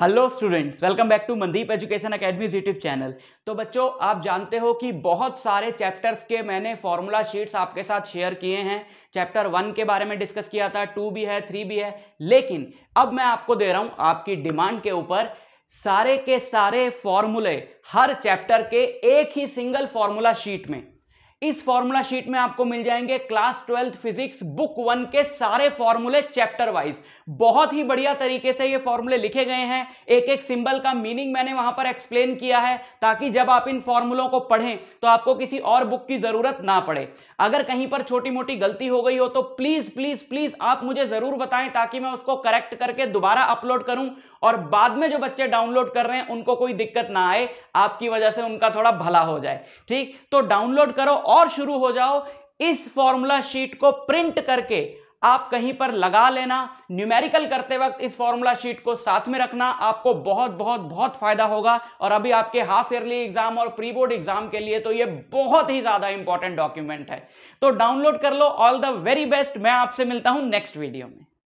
hello students welcome back to Mandeep education academy YouTube channel तो बच्चों आप जानते हो कि बहुत सारे चैप्टर्स के मैंने फॉर्मूला शीट्स आपके साथ शेयर किए हैं चैप्टर वन के बारे में डिस्कस किया था टू भी है थ्री भी है लेकिन अब मैं आपको दे रहा हूं आपकी डिमांड के ऊपर सारे के सारे फॉर्मूले हर चैप्टर के एक ही सिंगल फॉर्मूला शीट में इस फॉर्मूला शीट में आपको मिल जाएंगे class twelfth physics book one के सारे फॉर्मूले चैप्टर वाइज बहुत ही बढ़िया तरीके से ये फॉर्मूले लिखे गए हैं एक एक सिंबल का मीनिंग मैंने वहां पर एक्सप्लेन किया है ताकि जब आप इन फॉर्मूलों को पढ़ें तो आपको किसी और बुक की जरूरत ना पड़े अगर कहीं पर छोटी मोटी गलती हो गई हो तो प्लीज प्लीज प्लीज आप मुझे जरूर बताएं ताकि मैं उसको करेक्ट करके दोबारा अपलोड करूं और बाद में जो बच्चे डाउनलोड कर रहे हैं उनको कोई दिक्कत ना आए आपकी वजह से उनका थोड़ा भला हो जाए ठीक तो डाउनलोड करो और शुरू हो जाओ इस फॉर्मूला शीट को प्रिंट करके आप कहीं पर लगा लेना न्यूमेरिकल करते वक्त इस फॉर्मूला शीट को साथ में रखना आपको बहुत बहुत बहुत फायदा होगा और अभी आपके हाफ ईयरली एग्जाम और प्री बोर्ड एग्जाम के लिए तो ये बहुत ही ज्यादा इंपॉर्टेंट डॉक्यूमेंट है तो डाउनलोड कर लो ऑल द वेरी बेस्ट मैं आपसे मिलता हूं नेक्स्ट वीडियो में